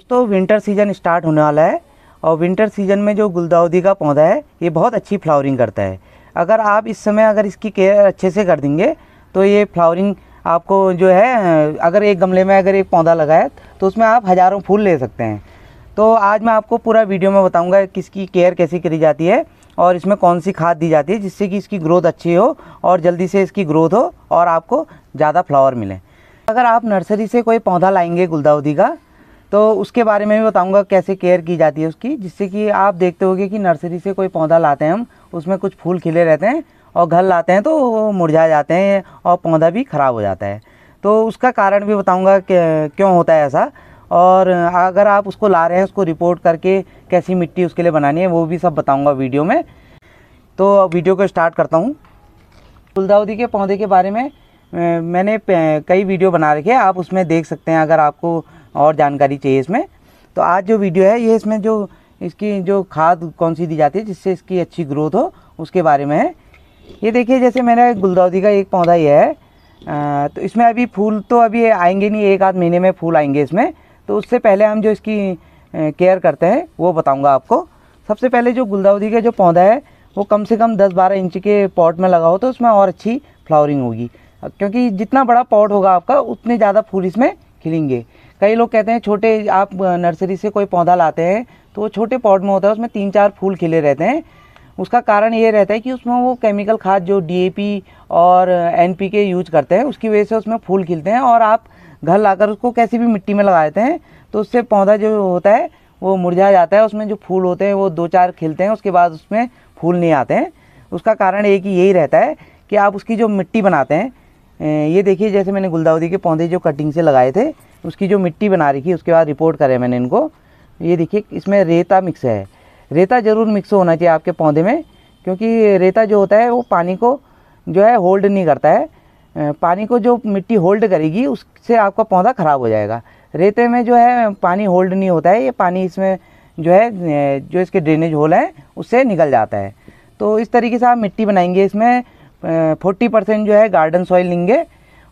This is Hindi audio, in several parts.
दोस्तों विंटर सीज़न स्टार्ट होने वाला है और विंटर सीज़न में जो गुलदाउदी का पौधा है ये बहुत अच्छी फ्लावरिंग करता है अगर आप इस समय अगर इसकी केयर अच्छे से कर देंगे तो ये फ्लावरिंग आपको जो है अगर एक गमले में अगर एक पौधा लगाए तो उसमें आप हज़ारों फूल ले सकते हैं तो आज मैं आपको पूरा वीडियो में बताऊँगा किसकी केयर कैसे करी जाती है और इसमें कौन सी खाद दी जाती है जिससे कि इसकी ग्रोथ अच्छी हो और जल्दी से इसकी ग्रोथ हो और आपको ज़्यादा फ्लावर मिले अगर आप नर्सरी से कोई पौधा लाएंगे गुलदाउदी का तो उसके बारे में भी बताऊंगा कैसे केयर की जाती है उसकी जिससे कि आप देखते होगे कि नर्सरी से कोई पौधा लाते हैं हम उसमें कुछ फूल खिले रहते हैं और घर लाते हैं तो वो मुरझा जाते हैं और पौधा भी ख़राब हो जाता है तो उसका कारण भी बताऊँगा क्यों होता है ऐसा और अगर आप उसको ला रहे हैं उसको रिपोर्ट करके कैसी मिट्टी उसके लिए बनानी है वो भी सब बताऊँगा वीडियो में तो वीडियो को स्टार्ट करता हूँ गुलदाउदी के पौधे के बारे में मैंने कई वीडियो बना रखे हैं आप उसमें देख सकते हैं अगर आपको और जानकारी चाहिए इसमें तो आज जो वीडियो है ये इसमें जो इसकी जो खाद कौन सी दी जाती है जिससे इसकी अच्छी ग्रोथ हो उसके बारे में है ये देखिए जैसे मेरा गुलदौदी का एक पौधा ही है आ, तो इसमें अभी फूल तो अभी आएंगे नहीं एक आध महीने में फूल आएंगे इसमें तो उससे पहले हम जो इसकी केयर करते हैं वो बताऊंगा आपको सबसे पहले जो गुलदाउदी का जो पौधा है वो कम से कम 10-12 इंच के पॉट में लगाओ तो उसमें और अच्छी फ्लावरिंग होगी क्योंकि जितना बड़ा पॉट होगा आपका उतने ज़्यादा फूल इसमें खिलेंगे कई लोग कहते हैं छोटे आप नर्सरी से कोई पौधा लाते हैं तो वो छोटे पॉट में होता है उसमें तीन चार फूल खिले रहते हैं उसका कारण ये रहता है कि उसमें वो केमिकल खाद जो डी और एन यूज करते हैं उसकी वजह से उसमें फूल खिलते हैं और आप घर लाकर उसको कैसी भी मिट्टी में लगा देते हैं तो उससे पौधा जो होता है वो मुरझा जाता है उसमें जो फूल होते हैं वो दो चार खिलते हैं उसके बाद उसमें फूल नहीं आते हैं उसका कारण एक ही यही रहता है कि आप उसकी जो मिट्टी बनाते हैं ये देखिए जैसे मैंने गुलदाउदी के पौधे जो कटिंग से लगाए थे उसकी जो मिट्टी बना रही थी उसके बाद रिपोर्ट करे मैंने इनको ये देखिए इसमें रेता मिक्स है रेता ज़रूर मिक्स होना चाहिए आपके पौधे में क्योंकि रेता जो होता है वो पानी को जो है होल्ड नहीं करता है पानी को जो मिट्टी होल्ड करेगी उससे आपका पौधा ख़राब हो जाएगा रेते में जो है पानी होल्ड नहीं होता है ये पानी इसमें जो है जो इसके ड्रेनेज होल हैं उससे निकल जाता है तो इस तरीके से आप मिट्टी बनाएंगे इसमें फोर्टी परसेंट जो है गार्डन सॉइल लेंगे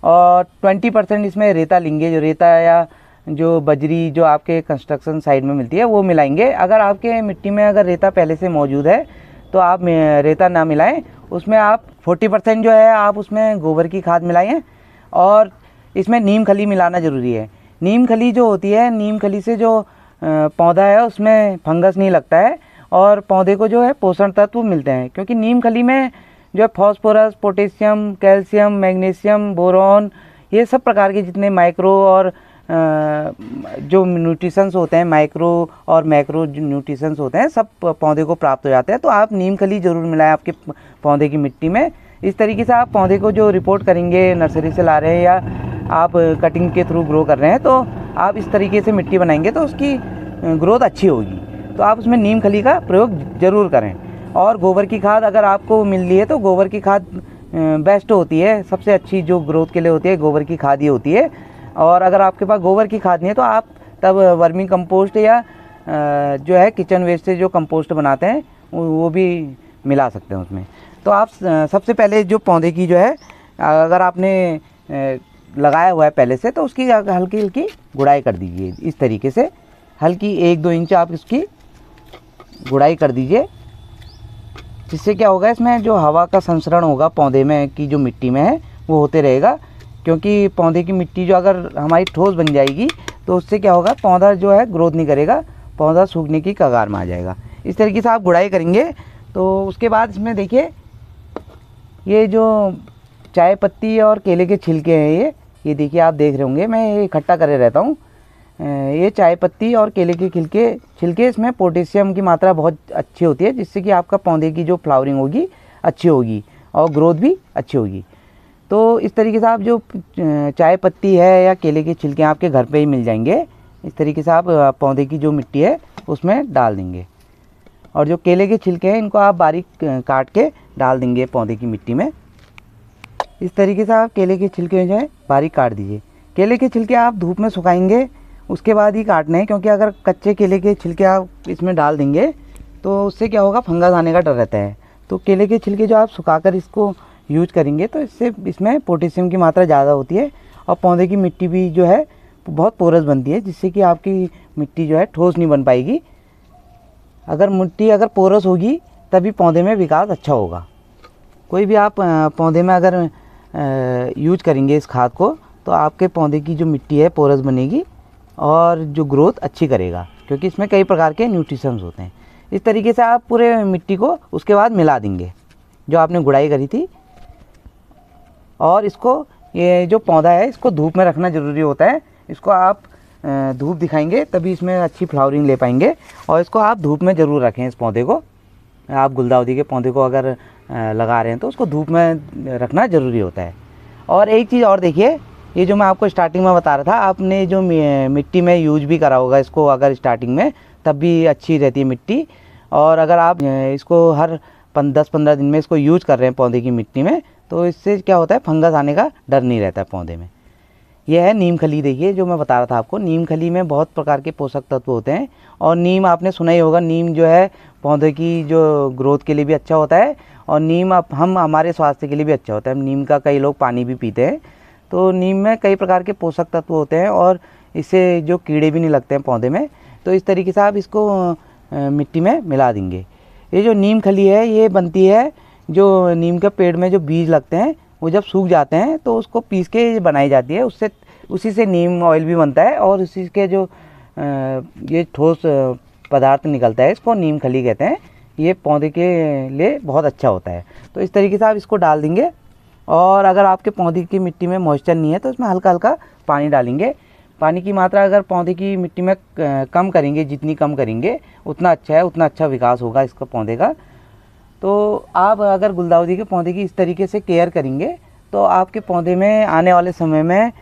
और ट्वेंटी परसेंट इसमें रेता लेंगे जो रेता या जो बजरी जो आपके कंस्ट्रक्शन साइड में मिलती है वो मिलाएंगे अगर आपके मिट्टी में अगर रेता पहले से मौजूद है तो आप रेता ना मिलाएं उसमें आप 40 परसेंट जो है आप उसमें गोबर की खाद मिलाएं और इसमें नीम खली मिलाना ज़रूरी है नीम खली जो होती है नीम खली से जो पौधा है उसमें फंगस नहीं लगता है और पौधे को जो है पोषण तत्व मिलते हैं क्योंकि नीम खली में जो है phosphorus potassium calcium magnesium boron ये सब प्रकार के जितने माइक्रो और जो न्यूट्रिशंस होते हैं माइक्रो और मैक्रो न्यूट्रिशंस होते हैं सब पौधे को प्राप्त हो जाते हैं तो आप नीम खली ज़रूर मिलाएं आपके पौधे की मिट्टी में इस तरीके से आप पौधे को जो रिपोर्ट करेंगे नर्सरी से ला रहे हैं या आप कटिंग के थ्रू ग्रो कर रहे हैं तो आप इस तरीके से मिट्टी बनाएंगे तो उसकी ग्रोथ अच्छी होगी तो आप उसमें नीम खली का प्रयोग ज़रूर करें और गोबर की खाद अगर आपको मिल रही है तो गोबर की खाद बेस्ट होती है सबसे अच्छी जो ग्रोथ के लिए होती है गोबर की खाद ही होती है और अगर आपके पास गोबर की खाद नहीं है तो आप तब वर्मी कंपोस्ट या जो है किचन वेस्ट से जो कंपोस्ट बनाते हैं वो भी मिला सकते हैं उसमें तो आप सबसे पहले जो पौधे की जो है अगर आपने लगाया हुआ है पहले से तो उसकी हल्की हल्की गुड़ाई कर दीजिए इस तरीके से हल्की एक दो इंच आप इसकी गुड़ाई कर दीजिए जिससे क्या होगा इसमें जो हवा का संसरण होगा पौधे में की जो मिट्टी में है वो होते रहेगा क्योंकि पौधे की मिट्टी जो अगर हमारी ठोस बन जाएगी तो उससे क्या होगा पौधा जो है ग्रोथ नहीं करेगा पौधा सूखने की कगार में आ जाएगा इस तरीके से आप गुड़ाई करेंगे तो उसके बाद इसमें देखिए ये जो चाय पत्ती और केले के छिलके हैं ये ये देखिए आप देख रहे होंगे मैं ये इकट्ठा करे रहता हूँ ये चाय पत्ती और केले के खिलके छिलके इसमें पोटेशियम की मात्रा बहुत अच्छी होती है जिससे कि आपका पौधे की जो फ्लावरिंग होगी अच्छी होगी और ग्रोथ भी अच्छी होगी तो इस तरीके से आप जो चाय पत्ती है या केले के छिलके आपके घर पे ही मिल जाएंगे इस तरीके से आप पौधे की जो मिट्टी है उसमें डाल देंगे और जो केले के छिलके हैं इनको आप बारीक काट के डाल देंगे पौधे की मिट्टी में इस तरीके से आप केले के छिलके जो है बारीक काट दीजिए केले के छिलके आप धूप में सुखाएंगे उसके बाद ही काटने हैं क्योंकि अगर कच्चे केले के छिलके आप इसमें डाल देंगे तो उससे क्या होगा फंगस आने का डर रहता है तो केले के छिलके जो आप सुखाकर इसको यूज करेंगे तो इससे इसमें पोटेशियम की मात्रा ज़्यादा होती है और पौधे की मिट्टी भी जो है बहुत पोरस बनती है जिससे कि आपकी मिट्टी जो है ठोस नहीं बन पाएगी अगर मिट्टी अगर पोरस होगी तभी पौधे में विकास अच्छा होगा कोई भी आप पौधे में अगर यूज करेंगे इस खाद को तो आपके पौधे की जो मिट्टी है पोरस बनेगी और जो ग्रोथ अच्छी करेगा क्योंकि इसमें कई प्रकार के न्यूट्रिशंस होते हैं इस तरीके से आप पूरे मिट्टी को उसके बाद मिला देंगे जो आपने गुड़ाई करी थी और इसको ये जो पौधा है इसको धूप में रखना ज़रूरी होता है इसको आप धूप दिखाएंगे तभी इसमें अच्छी फ्लावरिंग ले पाएंगे और इसको आप धूप में ज़रूर रखें इस पौधे को आप गुलदाउदी के पौधे को अगर लगा रहे हैं तो उसको धूप में रखना ज़रूरी होता है और एक चीज़ और देखिए ये जो मैं आपको स्टार्टिंग में बता रहा था आपने जो मिट्टी में यूज भी करा होगा इसको अगर स्टार्टिंग में तब भी अच्छी रहती है मिट्टी और अगर आप इसको हर दस पंद्रह दिन में इसको यूज कर रहे हैं पौधे की मिट्टी में तो इससे क्या होता है फंगस आने का डर नहीं रहता है पौधे में यह है नीम खली देखिए जो मैं बता रहा था आपको नीम खली में बहुत प्रकार के पोषक तत्व होते हैं और नीम आपने सुना ही होगा नीम जो है पौधे की जो ग्रोथ के लिए भी अच्छा होता है और नीम आप हम हमारे स्वास्थ्य के लिए भी अच्छा होता है नीम का कई लोग पानी भी पीते हैं तो नीम में कई प्रकार के पोषक तत्व होते हैं और इससे जो कीड़े भी नहीं लगते हैं पौधे में तो इस तरीके से आप इसको मिट्टी में मिला देंगे ये जो नीम खली है ये बनती है जो नीम के पेड़ में जो बीज लगते हैं वो जब सूख जाते हैं तो उसको पीस के बनाई जाती है उससे उसी से नीम ऑयल भी बनता है और उसी के जो ये ठोस पदार्थ निकलता है इसको नीम खली कहते हैं ये पौधे के लिए बहुत अच्छा होता है तो इस तरीके से आप इसको डाल देंगे और अगर आपके पौधे की मिट्टी में मॉइस्चर नहीं है तो उसमें हल्का हल्का पानी डालेंगे पानी की मात्रा अगर पौधे की मिट्टी में कम करेंगे जितनी कम करेंगे उतना अच्छा है उतना अच्छा विकास होगा इसका पौधे का तो आप अगर गुलदाउदी के पौधे की इस तरीके से केयर करेंगे तो आपके पौधे में आने वाले समय में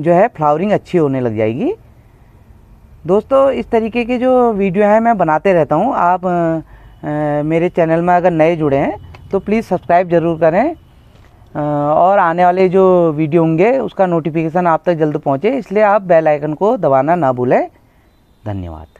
जो है फ्लावरिंग अच्छी होने लग जाएगी दोस्तों इस तरीके के जो वीडियो हैं मैं बनाते रहता हूँ आप आ, मेरे चैनल में अगर नए जुड़े हैं तो प्लीज़ सब्सक्राइब ज़रूर करें और आने वाले जो वीडियो होंगे उसका नोटिफिकेशन आप तक जल्द पहुँचे इसलिए आप बेल आइकन को दबाना ना भूलें धन्यवाद